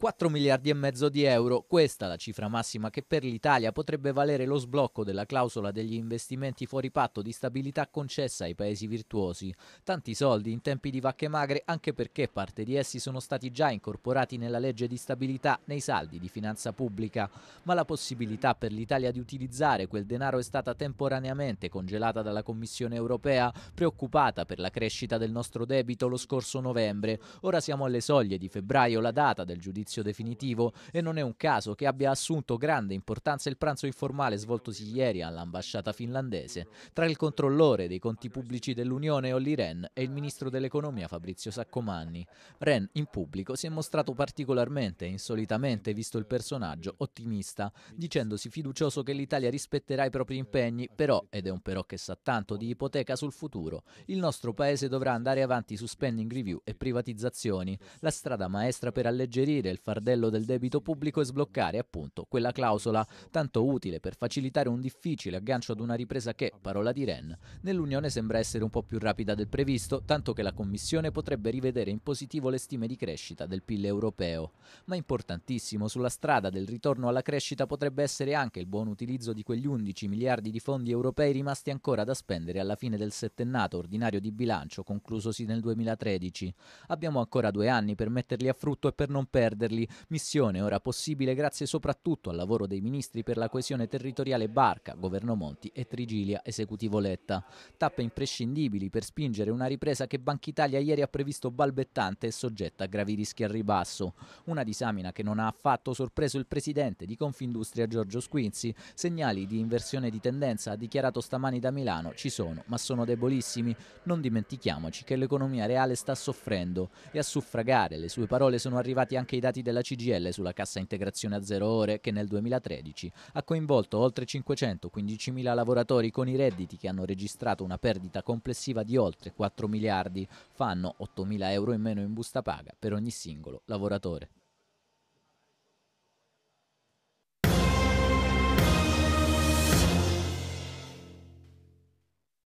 4 miliardi e mezzo di euro, questa la cifra massima che per l'Italia potrebbe valere lo sblocco della clausola degli investimenti fuori patto di stabilità concessa ai paesi virtuosi. Tanti soldi in tempi di vacche magre anche perché parte di essi sono stati già incorporati nella legge di stabilità nei saldi di finanza pubblica, ma la possibilità per l'Italia di utilizzare quel denaro è stata temporaneamente congelata dalla Commissione europea, preoccupata per la crescita del nostro debito lo scorso novembre. Ora siamo alle soglie di febbraio, la data del giudizio giudizio definitivo e non è un caso che abbia assunto grande importanza il pranzo informale svoltosi ieri all'ambasciata finlandese tra il controllore dei conti pubblici dell'Unione Olli Ren e il ministro dell'economia Fabrizio Saccomanni. Ren in pubblico si è mostrato particolarmente e insolitamente visto il personaggio ottimista, dicendosi fiducioso che l'Italia rispetterà i propri impegni, però, ed è un però che sa tanto di ipoteca sul futuro, il nostro paese dovrà andare avanti su spending review e privatizzazioni, la strada maestra per alleggerire il il fardello del debito pubblico e sbloccare appunto quella clausola tanto utile per facilitare un difficile aggancio ad una ripresa che, parola di Ren, nell'Unione sembra essere un po' più rapida del previsto, tanto che la Commissione potrebbe rivedere in positivo le stime di crescita del PIL europeo. Ma importantissimo, sulla strada del ritorno alla crescita potrebbe essere anche il buon utilizzo di quegli 11 miliardi di fondi europei rimasti ancora da spendere alla fine del settennato ordinario di bilancio conclusosi nel 2013. Abbiamo ancora due anni per metterli a frutto e per non perdere difenderli, missione ora possibile grazie soprattutto al lavoro dei ministri per la coesione territoriale Barca, governo Monti e Trigilia, esecutivo Letta. Tappe imprescindibili per spingere una ripresa che Banca Italia ieri ha previsto balbettante e soggetta a gravi rischi al ribasso. Una disamina che non ha affatto sorpreso il presidente di Confindustria Giorgio Squinzi. Segnali di inversione di tendenza, ha dichiarato stamani da Milano, ci sono, ma sono debolissimi. Non dimentichiamoci che l'economia reale sta soffrendo e a suffragare le sue parole sono arrivati anche i dati dati della CGL sulla cassa integrazione a zero ore che nel 2013 ha coinvolto oltre 515.000 lavoratori con i redditi che hanno registrato una perdita complessiva di oltre 4 miliardi, fanno 8.000 euro in meno in busta paga per ogni singolo lavoratore.